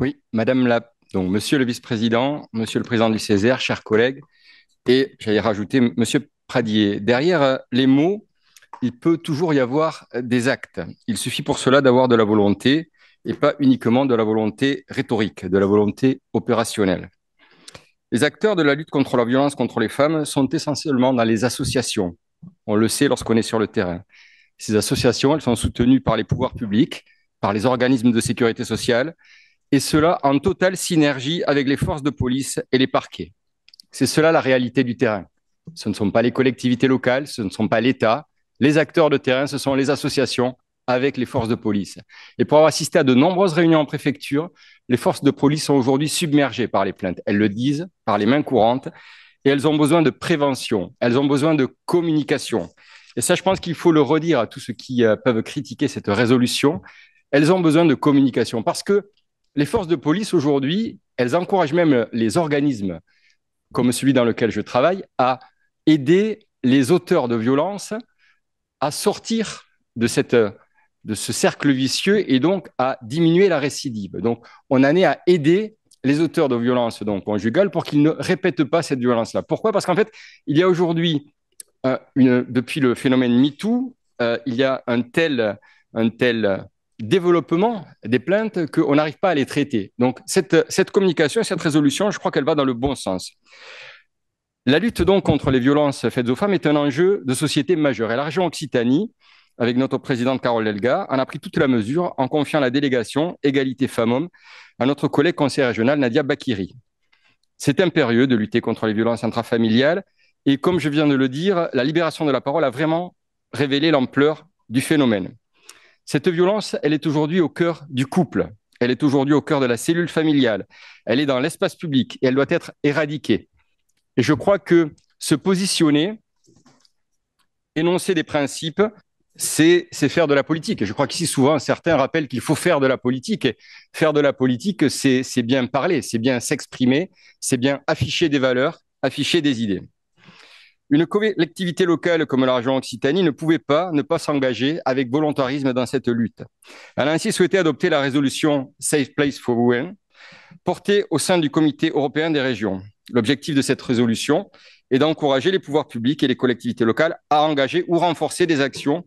Oui, Madame la, donc Monsieur le Vice-président, Monsieur le Président du Césaire, chers collègues, et j'allais rajouter Monsieur Pradier. Derrière euh, les mots, il peut toujours y avoir euh, des actes. Il suffit pour cela d'avoir de la volonté et pas uniquement de la volonté rhétorique, de la volonté opérationnelle. Les acteurs de la lutte contre la violence contre les femmes sont essentiellement dans les associations. On le sait lorsqu'on est sur le terrain. Ces associations, elles sont soutenues par les pouvoirs publics, par les organismes de sécurité sociale, et cela en totale synergie avec les forces de police et les parquets. C'est cela la réalité du terrain. Ce ne sont pas les collectivités locales, ce ne sont pas l'État. Les acteurs de terrain, ce sont les associations avec les forces de police. Et pour avoir assisté à de nombreuses réunions en préfecture, les forces de police sont aujourd'hui submergées par les plaintes. Elles le disent par les mains courantes et elles ont besoin de prévention, elles ont besoin de communication. Et ça, je pense qu'il faut le redire à tous ceux qui euh, peuvent critiquer cette résolution. Elles ont besoin de communication parce que les forces de police aujourd'hui, elles encouragent même les organismes comme celui dans lequel je travaille à aider les auteurs de violences à sortir de, cette, de ce cercle vicieux et donc à diminuer la récidive. Donc, on en est à aider les auteurs de violences conjugales pour qu'ils ne répètent pas cette violence-là. Pourquoi Parce qu'en fait, il y a aujourd'hui, euh, depuis le phénomène MeToo, euh, il y a un tel, un tel développement des plaintes qu'on n'arrive pas à les traiter. Donc cette, cette communication, cette résolution, je crois qu'elle va dans le bon sens. La lutte donc contre les violences faites aux femmes est un enjeu de société majeur. Et la région Occitanie, avec notre présidente Carole Delga, en a pris toute la mesure en confiant la délégation Égalité Femmes-Hommes à notre collègue conseiller régional Nadia Bakiri. C'est impérieux de lutter contre les violences intrafamiliales et comme je viens de le dire, la libération de la parole a vraiment révélé l'ampleur du phénomène. Cette violence, elle est aujourd'hui au cœur du couple, elle est aujourd'hui au cœur de la cellule familiale, elle est dans l'espace public et elle doit être éradiquée. Et je crois que se positionner, énoncer des principes, c'est faire de la politique. je crois qu'ici, souvent, certains rappellent qu'il faut faire de la politique. Et faire de la politique, c'est bien parler, c'est bien s'exprimer, c'est bien afficher des valeurs, afficher des idées. Une collectivité locale comme la région Occitanie ne pouvait pas ne pas s'engager avec volontarisme dans cette lutte. Elle a ainsi souhaité adopter la résolution Safe Place for Women, portée au sein du Comité européen des régions. L'objectif de cette résolution est d'encourager les pouvoirs publics et les collectivités locales à engager ou renforcer des actions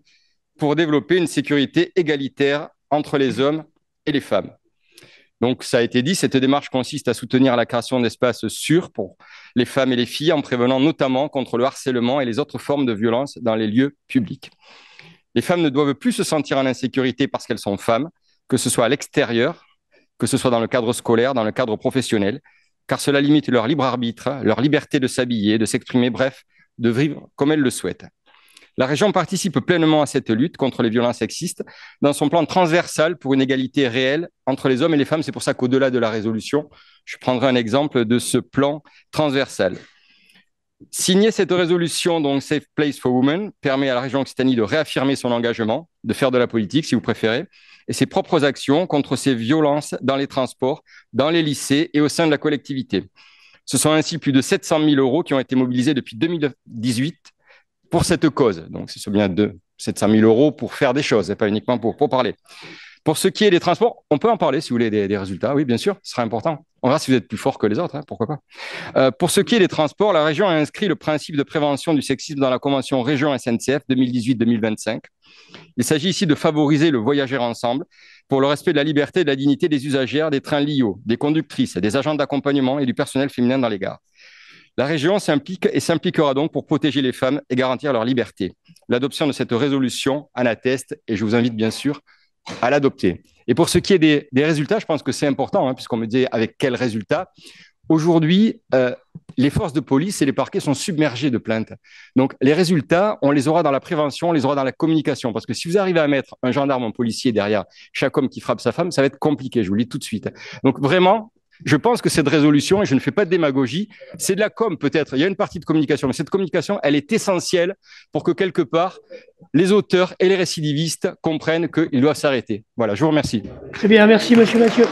pour développer une sécurité égalitaire entre les hommes et les femmes. Donc, ça a été dit, cette démarche consiste à soutenir la création d'espaces sûrs pour les femmes et les filles en prévenant notamment contre le harcèlement et les autres formes de violence dans les lieux publics. Les femmes ne doivent plus se sentir en insécurité parce qu'elles sont femmes, que ce soit à l'extérieur, que ce soit dans le cadre scolaire, dans le cadre professionnel, car cela limite leur libre arbitre, leur liberté de s'habiller, de s'exprimer, bref, de vivre comme elles le souhaitent. La région participe pleinement à cette lutte contre les violences sexistes dans son plan transversal pour une égalité réelle entre les hommes et les femmes. C'est pour ça qu'au-delà de la résolution, je prendrai un exemple de ce plan transversal. Signer cette résolution, donc Safe Place for Women, permet à la région Occitanie de réaffirmer son engagement, de faire de la politique si vous préférez, et ses propres actions contre ces violences dans les transports, dans les lycées et au sein de la collectivité. Ce sont ainsi plus de 700 000 euros qui ont été mobilisés depuis 2018 pour cette cause. Donc, c'est bien de 700 000 euros pour faire des choses et pas uniquement pour, pour parler. Pour ce qui est des transports, on peut en parler si vous voulez des, résultats. Oui, bien sûr, ce sera important. On verra si vous êtes plus fort que les autres, hein, pourquoi pas. Euh, pour ce qui est des transports, la région a inscrit le principe de prévention du sexisme dans la convention région SNCF 2018-2025. Il s'agit ici de favoriser le voyageur ensemble pour le respect de la liberté et de la dignité des usagères des trains LIO, des conductrices, des agents d'accompagnement et du personnel féminin dans les gares. La région s'implique et s'impliquera donc pour protéger les femmes et garantir leur liberté. L'adoption de cette résolution en atteste et je vous invite bien sûr à l'adopter. Et pour ce qui est des, résultats, je pense que c'est important, hein, puisqu'on me dit avec quels résultats. Aujourd'hui, euh, les forces de police et les parquets sont submergés de plaintes. Donc, les résultats, on les aura dans la prévention, on les aura dans la communication. Parce que si vous arrivez à mettre un gendarme, en policier derrière chaque homme qui frappe sa femme, ça va être compliqué, je vous le dis tout de suite. Donc, vraiment, je pense que cette résolution, et je ne fais pas de démagogie, c'est de la com peut-être, il y a une partie de communication, mais cette communication, elle est essentielle pour que quelque part, les auteurs et les récidivistes comprennent qu'ils doivent s'arrêter. Voilà, je vous remercie. Très bien, merci Monsieur Mathieu.